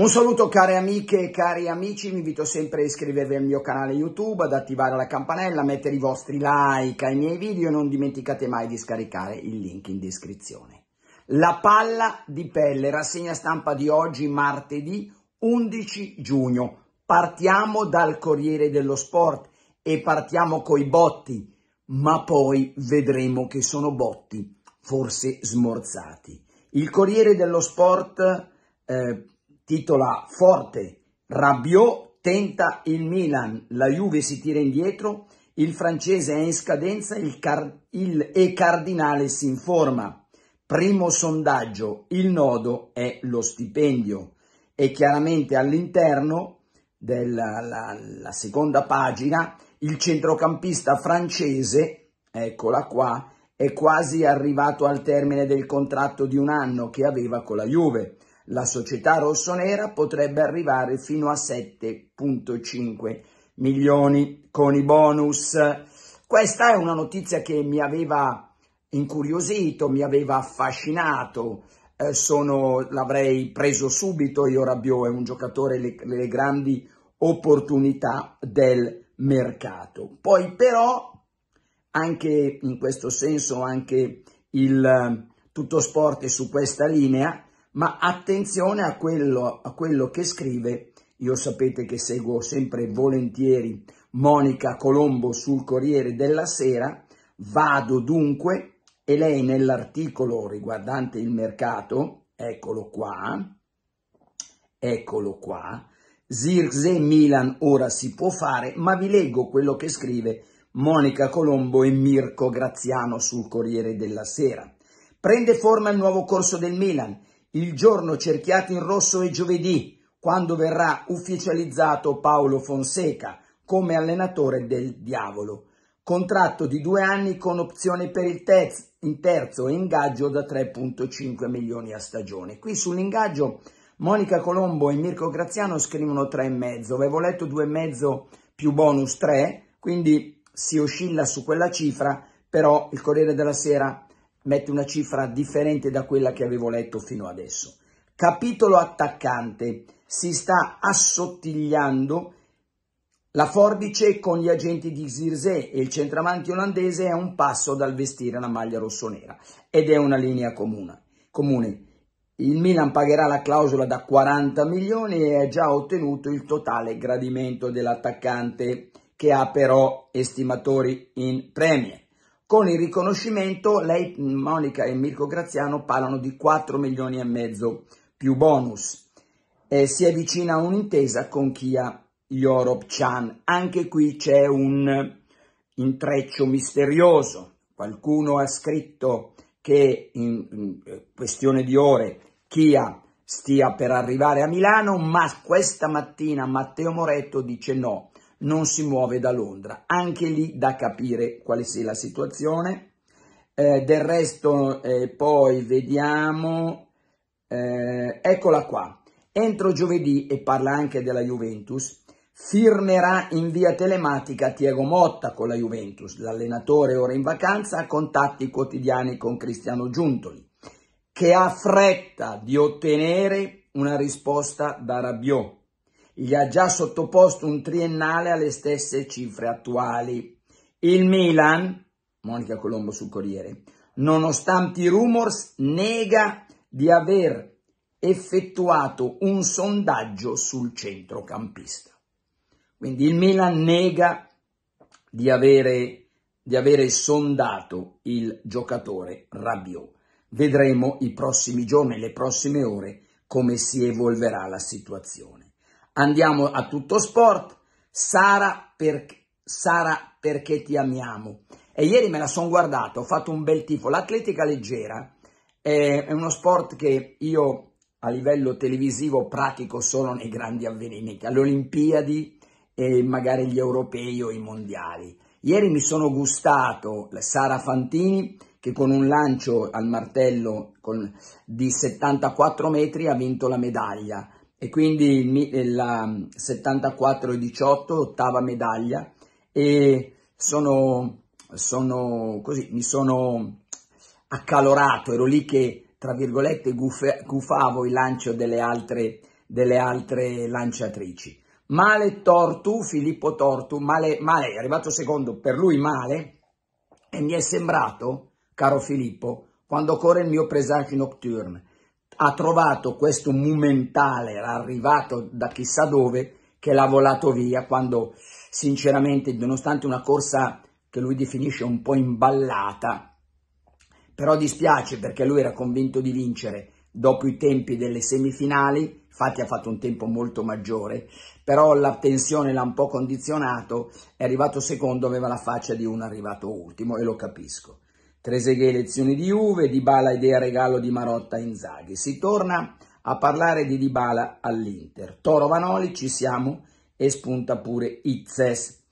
Un saluto care amiche e cari amici, vi invito sempre a iscrivervi al mio canale YouTube, ad attivare la campanella, a mettere i vostri like ai miei video e non dimenticate mai di scaricare il link in descrizione. La palla di pelle, rassegna stampa di oggi martedì 11 giugno. Partiamo dal Corriere dello Sport e partiamo coi botti, ma poi vedremo che sono botti, forse smorzati. Il Corriere dello Sport... Eh, titola forte, Rabiot tenta il Milan, la Juve si tira indietro, il francese è in scadenza il car- il, e Cardinale si informa. Primo sondaggio, il nodo è lo stipendio e chiaramente all'interno della la, la seconda pagina il centrocampista francese, eccola qua, è quasi arrivato al termine del contratto di un anno che aveva con la Juve. La società rossonera potrebbe arrivare fino a 7,5 milioni con i bonus. Questa è una notizia che mi aveva incuriosito, mi aveva affascinato. Eh, sono, l'avrei preso subito, io Rabiot è un giocatore le, le grandi opportunità del mercato. Poi però anche in questo senso anche il eh, tutto sport è su questa linea ma attenzione a quello, a quello che scrive, io sapete che seguo sempre volentieri Monica Colombo sul Corriere della Sera, vado dunque e lei nell'articolo riguardante il mercato, eccolo qua, eccolo qua, Zirze Milan ora si può fare, ma vi leggo quello che scrive Monica Colombo e Mirko Graziano sul Corriere della Sera. Prende forma il nuovo corso del Milan, il giorno cerchiato in rosso è giovedì, quando verrà ufficializzato Paolo Fonseca come allenatore del Diavolo. Contratto di due anni con opzione per il terzo, in terzo e ingaggio da 3,5 milioni a stagione. Qui sull'ingaggio Monica Colombo e Mirko Graziano scrivono 3,5. Avevo letto 2,5 più bonus 3, quindi si oscilla su quella cifra, però il Corriere della Sera mette una cifra differente da quella che avevo letto fino adesso. Capitolo attaccante. Si sta assottigliando la forbice con gli agenti di Zirze e il centravanti olandese è un passo dal vestire la maglia rossonera ed è una linea comune. comune. Il Milan pagherà la clausola da 40 milioni e ha già ottenuto il totale gradimento dell'attaccante che ha però estimatori in premie. Con il riconoscimento, lei, Monica e Mirko Graziano parlano di 4 milioni e mezzo più bonus. Eh, si avvicina a un'intesa con Kia Yoropchan. Anche qui c'è un intreccio misterioso. Qualcuno ha scritto che in, in eh, questione di ore Kia stia per arrivare a Milano, ma questa mattina Matteo Moretto dice no, non si muove da Londra. Anche lì da capire quale sia la situazione. Eh, del resto eh, poi vediamo, eh, eccola qua, entro giovedì e parla anche della Juventus, firmerà in via telematica Tiago Motta con la Juventus, l'allenatore ora in vacanza ha contatti quotidiani con Cristiano Giuntoli, che ha fretta di ottenere una risposta da Rabiot gli ha già sottoposto un triennale alle stesse cifre attuali. Il Milan, Monica Colombo sul Corriere, nonostante i rumors, nega di aver effettuato un sondaggio sul centrocampista. Quindi il Milan nega di avere, di avere sondato il giocatore Rabiot. Vedremo i prossimi giorni, le prossime ore, come si evolverà la situazione. Andiamo a tutto sport. Sara, per... Sara perché ti amiamo. E ieri me la sono guardata, ho fatto un bel tifo. L'atletica leggera è uno sport che io a livello televisivo pratico solo nei grandi avvenimenti, alle Olimpiadi e magari gli europei o i mondiali. Ieri mi sono gustato Sara Fantini che con un lancio al martello con, di 74 metri ha vinto la medaglia e quindi il, eh, la 74-18, mm, ottava medaglia, e sono, sono così, mi sono accalorato, ero lì che, tra virgolette, gufavo il lancio delle altre, delle altre lanciatrici. Male Tortu, Filippo Tortu, male, male, è arrivato secondo, per lui male, e mi è sembrato, caro Filippo, quando corre il mio presage nocturne, ha trovato questo momentale era arrivato da chissà dove, che l'ha volato via quando sinceramente, nonostante una corsa che lui definisce un po' imballata, però dispiace perché lui era convinto di vincere dopo i tempi delle semifinali, infatti ha fatto un tempo molto maggiore, però la tensione l'ha un po' condizionato, è arrivato secondo, aveva la faccia di un arrivato ultimo e lo capisco. Treseghe lezioni di Juve, Dybala idea regalo di Marotta a Inzaghi. Si torna a parlare di Dybala all'Inter. Toro Vanoli ci siamo e spunta pure Itzes.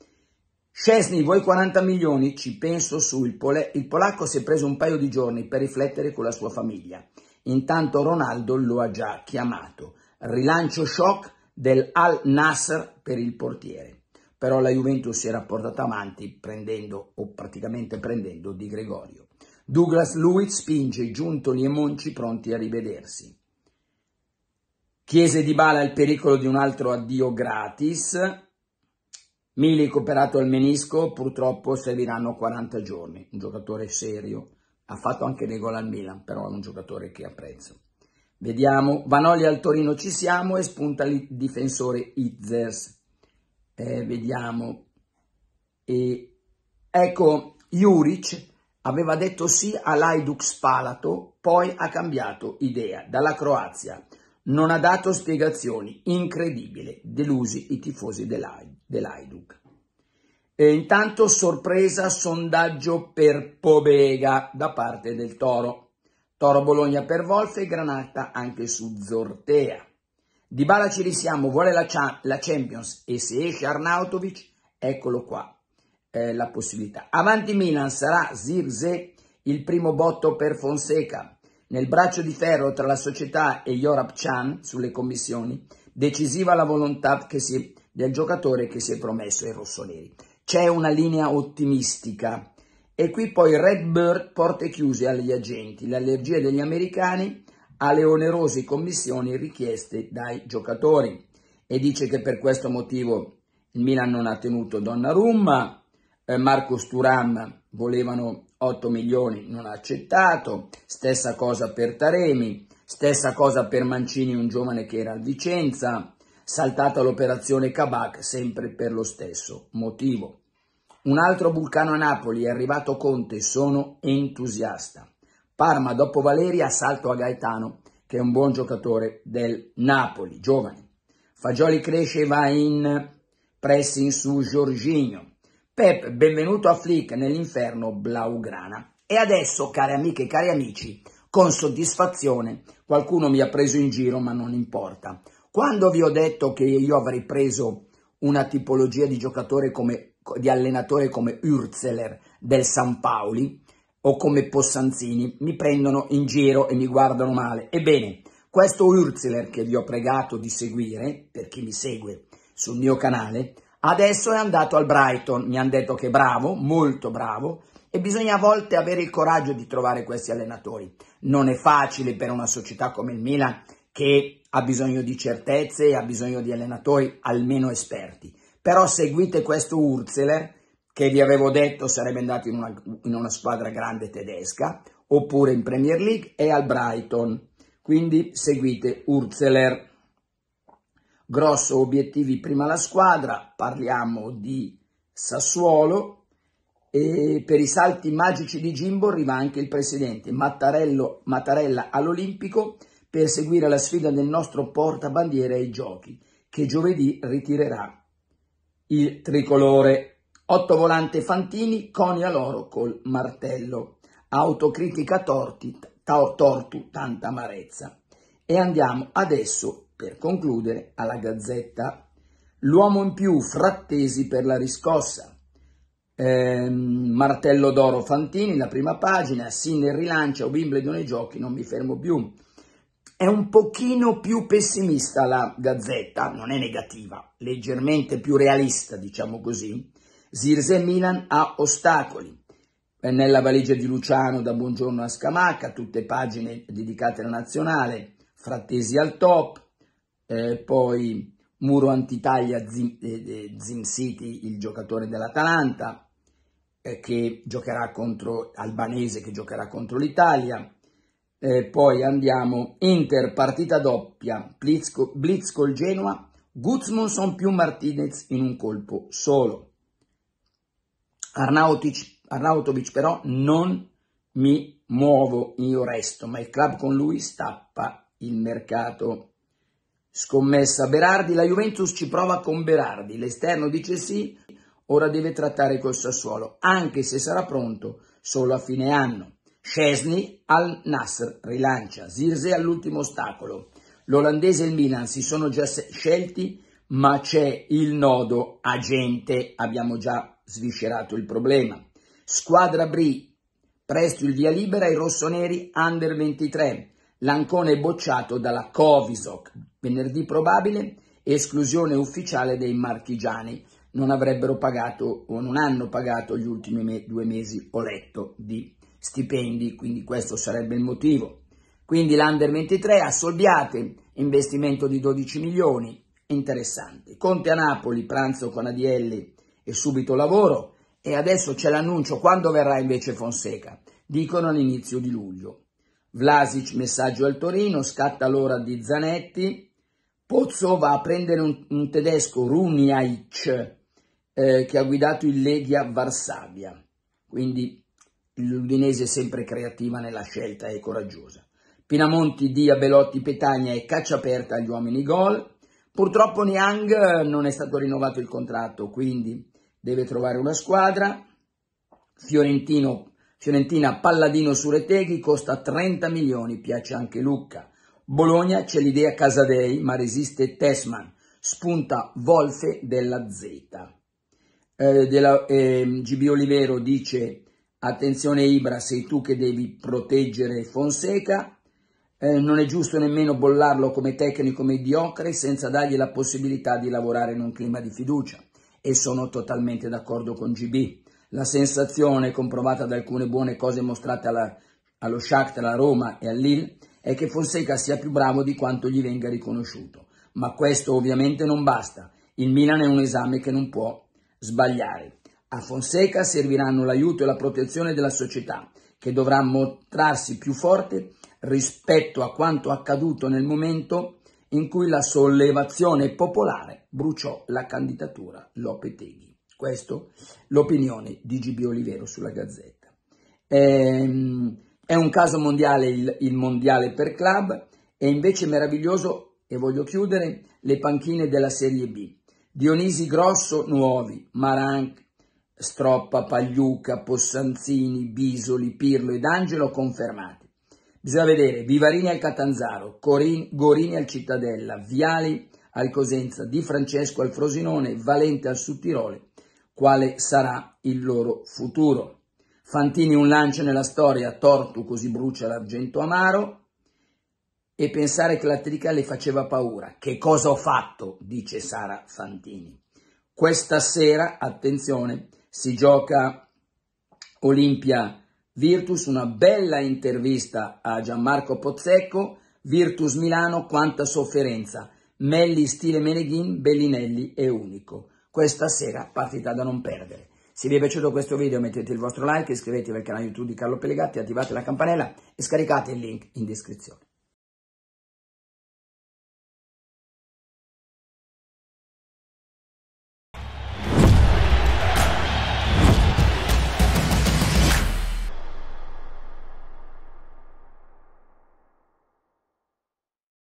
Scesni vuoi 40 milioni? Ci penso su il, pole- il polacco si è preso un paio di giorni per riflettere con la sua famiglia. Intanto Ronaldo lo ha già chiamato. Rilancio shock del Al Nasser per il portiere. Però la Juventus si era portata avanti prendendo o praticamente prendendo Di Gregorio. Douglas Lewitt spinge Giuntoli e Monci pronti a rivedersi. Chiese di Bala il pericolo di un altro addio gratis. Milik operato al menisco, purtroppo serviranno 40 giorni. Un giocatore serio, ha fatto anche dei gol al Milan, però è un giocatore che apprezzo. Vediamo, Vanoli al Torino ci siamo e spunta il difensore Itzers. Eh, vediamo, e ecco Juric aveva detto sì all'Aidux Palato, poi ha cambiato idea dalla Croazia. Non ha dato spiegazioni, incredibile, delusi i tifosi dell'Aiduk. E intanto sorpresa sondaggio per Pobega da parte del Toro. Toro Bologna per Wolf e Granata anche su Zortea. Di Bala ci risiamo, vuole la, la Champions e se esce Arnautovic, eccolo qua, eh, la possibilità. Avanti Milan sarà Zirze il primo botto per Fonseca. Nel braccio di ferro tra la società e Yorab Chan sulle commissioni, decisiva la volontà che si, del giocatore che si è promesso ai rossoneri. C'è una linea ottimistica. E qui poi Red Redbird porte chiuse agli agenti, l'allergia degli americani alle onerose commissioni richieste dai giocatori e dice che per questo motivo il Milan non ha tenuto Donnarumma, eh, Marco Sturam volevano 8 milioni, non ha accettato, stessa cosa per Taremi, stessa cosa per Mancini, un giovane che era a Vicenza, saltata l'operazione Kabak sempre per lo stesso motivo. Un altro vulcano a Napoli è arrivato Conte, sono entusiasta. Parma dopo Valeria, salto a Gaetano, che è un buon giocatore del Napoli, giovane. Fagioli cresce e va in pressing su Giorginio. Pep, benvenuto a Flick nell'inferno Blaugrana. E adesso, cari amiche e cari amici, con soddisfazione, qualcuno mi ha preso in giro, ma non importa. Quando vi ho detto che io avrei preso una tipologia di giocatore come, di allenatore come Urzeler del San Paoli o come Possanzini, mi prendono in giro e mi guardano male. Ebbene, questo Urzeler che vi ho pregato di seguire, per chi mi segue sul mio canale, Adesso è andato al Brighton, mi hanno detto che è bravo, molto bravo, e bisogna a volte avere il coraggio di trovare questi allenatori. Non è facile per una società come il Milan che ha bisogno di certezze e ha bisogno di allenatori almeno esperti. Però seguite questo Urzeler, che vi avevo detto sarebbe andato in una, in una squadra grande tedesca, oppure in Premier League e al Brighton. Quindi seguite Urzeler grosso obiettivi prima la squadra, parliamo di Sassuolo e per i salti magici di Jimbo arriva anche il presidente Mattarello, Mattarella all'Olimpico per seguire la sfida del nostro portabandiere ai giochi che giovedì ritirerà il tricolore. 8 volante Fantini, Conia Loro col martello. Autocritica torti, tortu, tanta amarezza. E andiamo adesso per concludere, alla Gazzetta, l'uomo in più, frattesi per la riscossa. Eh, martello d'oro Fantini, la prima pagina, Sinner rilancia, Wimbledon ai giochi, non mi fermo più. È un pochino più pessimista la Gazzetta, non è negativa, leggermente più realista, diciamo così. Zirze Milan ha ostacoli. nella valigia di Luciano da Buongiorno a Scamacca, tutte pagine dedicate alla nazionale, Frattesi al top, eh, poi muro antitalia Zim, eh, eh, Zim City, il giocatore dell'Atalanta, eh, che giocherà contro Albanese, che giocherà contro l'Italia. Eh, poi andiamo Inter, partita doppia, Blitz, Blitz col Genoa, Guzmanson più Martinez in un colpo solo. Arnautic, Arnautovic però non mi muovo, io resto, ma il club con lui stappa il mercato. Scommessa Berardi, la Juventus ci prova con Berardi, l'esterno dice sì, ora deve trattare col Sassuolo, anche se sarà pronto solo a fine anno. Scesni al Nasser rilancia, Zirze all'ultimo ostacolo. L'olandese e il Milan si sono già scelti, ma c'è il nodo agente, abbiamo già sviscerato il problema. Squadra Bri, presto il via libera ai rossoneri under 23. Lancone bocciato dalla Covisoc. Venerdì probabile esclusione ufficiale dei marchigiani. Non avrebbero pagato o non hanno pagato gli ultimi me- due mesi, ho letto, di stipendi, quindi questo sarebbe il motivo. Quindi l'Under 23 assolviate, investimento di 12 milioni, interessante. Conte a Napoli, pranzo con ADL e subito lavoro. E adesso c'è l'annuncio, quando verrà invece Fonseca? Dicono all'inizio di luglio. Vlasic messaggio al Torino, scatta l'ora di Zanetti, Pozzo va a prendere un, un tedesco, Runiaic, eh, che ha guidato il Legia Varsavia. Quindi l'Udinese è sempre creativa nella scelta e coraggiosa. Pinamonti, Dia, Belotti, Petagna e caccia aperta agli uomini gol. Purtroppo Niang eh, non è stato rinnovato il contratto, quindi deve trovare una squadra. Fiorentino, Fiorentina Palladino Sureteghi costa 30 milioni, piace anche Lucca. Bologna c'è l'idea Casadei, ma resiste Tesman, spunta Wolfe della Z. Eh, della, eh, GB Olivero dice attenzione Ibra, sei tu che devi proteggere Fonseca, eh, non è giusto nemmeno bollarlo come tecnico mediocre senza dargli la possibilità di lavorare in un clima di fiducia e sono totalmente d'accordo con GB. La sensazione comprovata da alcune buone cose mostrate alla, allo Shakhtar, alla Roma e all'Il è che Fonseca sia più bravo di quanto gli venga riconosciuto. Ma questo ovviamente non basta. Il Milan è un esame che non può sbagliare. A Fonseca serviranno l'aiuto e la protezione della società, che dovrà mostrarsi più forte rispetto a quanto accaduto nel momento in cui la sollevazione popolare bruciò la candidatura Lopeteghi. Questo l'opinione di Gibi Olivero sulla Gazzetta. Ehm, è un caso mondiale il, il mondiale per club, è invece meraviglioso, e voglio chiudere, le panchine della Serie B. Dionisi Grosso, Nuovi, Maranc, Stroppa, Pagliuca, Possanzini, Bisoli, Pirlo ed Angelo confermati. Bisogna vedere Vivarini al Catanzaro, Corin, Gorini al Cittadella, Viali al Cosenza, Di Francesco al Frosinone, Valente al Suttirole, quale sarà il loro futuro. Fantini un lancio nella storia, Tortu così brucia l'argento amaro, e pensare che la trica le faceva paura. Che cosa ho fatto? dice Sara Fantini. Questa sera, attenzione, si gioca Olimpia Virtus, una bella intervista a Gianmarco Pozzecco, Virtus Milano, quanta sofferenza, Melli stile Meneghin, Bellinelli è unico. Questa sera partita da non perdere. Se vi è piaciuto questo video mettete il vostro like, iscrivetevi al canale YouTube di Carlo Pellegatti, attivate la campanella e scaricate il link in descrizione.